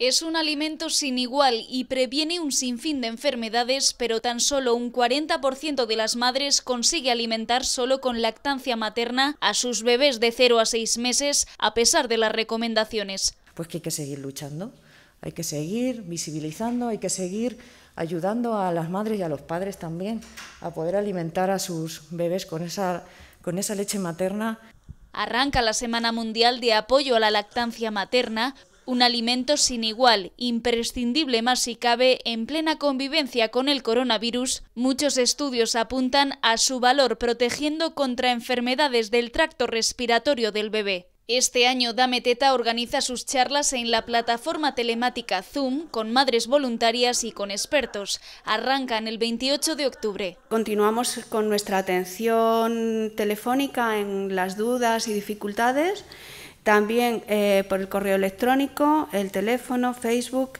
Es un alimento sin igual y previene un sinfín de enfermedades, pero tan solo un 40% de las madres consigue alimentar solo con lactancia materna a sus bebés de 0 a 6 meses, a pesar de las recomendaciones. Pues que hay que seguir luchando, hay que seguir visibilizando, hay que seguir ayudando a las madres y a los padres también a poder alimentar a sus bebés con esa, con esa leche materna. Arranca la Semana Mundial de Apoyo a la Lactancia Materna un alimento sin igual, imprescindible más si cabe, en plena convivencia con el coronavirus, muchos estudios apuntan a su valor protegiendo contra enfermedades del tracto respiratorio del bebé. Este año Dame Teta organiza sus charlas en la plataforma telemática Zoom con madres voluntarias y con expertos. Arrancan el 28 de octubre. Continuamos con nuestra atención telefónica en las dudas y dificultades también eh, por el correo electrónico, el teléfono, Facebook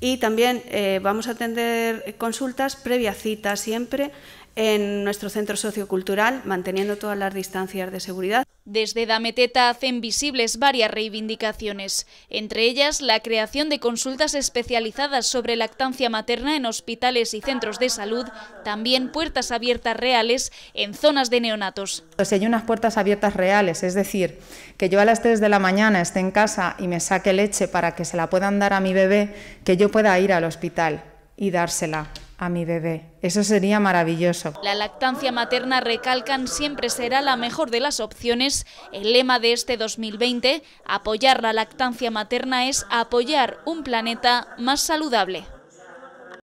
y también eh, vamos a atender consultas previa cita siempre en nuestro centro sociocultural, manteniendo todas las distancias de seguridad. Desde Dameteta hacen visibles varias reivindicaciones, entre ellas la creación de consultas especializadas sobre lactancia materna en hospitales y centros de salud, también puertas abiertas reales en zonas de neonatos. Si hay unas puertas abiertas reales, es decir, que yo a las 3 de la mañana esté en casa y me saque leche para que se la puedan dar a mi bebé, que yo pueda ir al hospital y dársela a mi bebé. Eso sería maravilloso. La lactancia materna, recalcan, siempre será la mejor de las opciones. El lema de este 2020, apoyar la lactancia materna es apoyar un planeta más saludable.